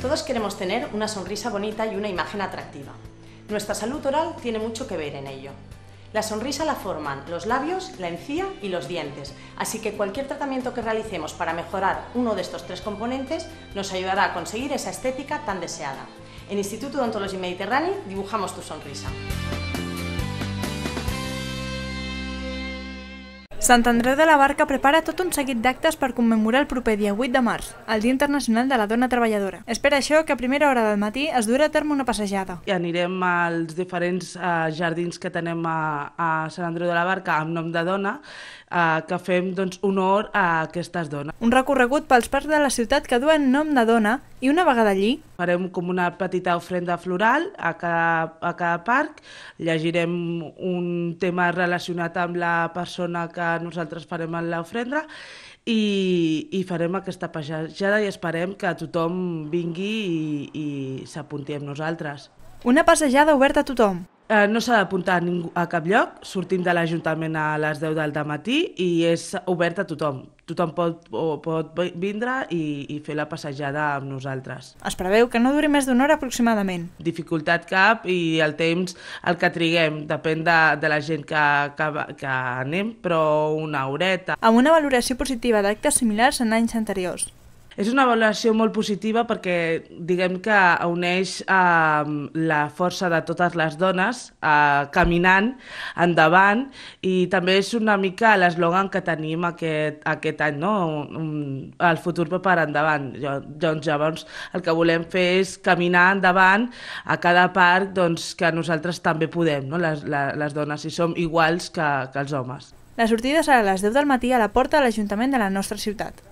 Todos queremos tener una sonrisa bonita y una imagen atractiva. Nuestra salud oral tiene mucho que ver en ello. La sonrisa la forman los labios, la encía y los dientes, así que cualquier tratamiento que realicemos para mejorar uno de estos tres componentes nos ayudará a conseguir esa estética tan deseada. En Instituto de Ontología Mediterránea dibujamos tu sonrisa. Sant Andreu de la Barca prepara tot un seguit d'actes per commemorar el proper dia 8 de març, el Dia Internacional de la Dona Treballadora. És per això que a primera hora del matí es durà a terme una passejada. I anirem als diferents eh, jardins que tenem a, a Sant Andreu de la Barca amb nom de dona, eh, que fem doncs, honor a aquestes dones. Un recorregut pels parcs de la ciutat que duen nom de dona i una vegada allí farem com una petita ofrenda floral a cada, a cada parc, llegirem un tema relacionat amb la persona que nosaltres farem en l'ofrenda i, i farem aquesta passejada i esperem que tothom vingui i, i s'apunti amb nosaltres. Una passejada oberta a tothom. Eh, no s'ha d'apuntar a, ningú, a cap lloc, sortim de l'Ajuntament a les 10 del matí i és obert a tothom. Tothom pot, o, pot vindre i, i fer la passejada amb nosaltres. Es preveu que no duri més d'una hora aproximadament. Dificultat cap i el temps el que triguem, depèn de, de la gent que, que, que anem, però una horeta. Amb una valoració positiva d'actes similars en anys anteriors. És una valoració molt positiva perquè diguem que uneix eh, la força de totes les dones eh, caminant endavant i també és una mica l'eslògan que tenim aquest, aquest any, no? el futur per endavant. Doncs, llavors el que volem fer és caminar endavant a cada parc doncs, que nosaltres també podem, no? les, les, les dones, i som iguals que, que els homes. La sortida serà a les 10 del matí a la porta de l'Ajuntament de la nostra ciutat.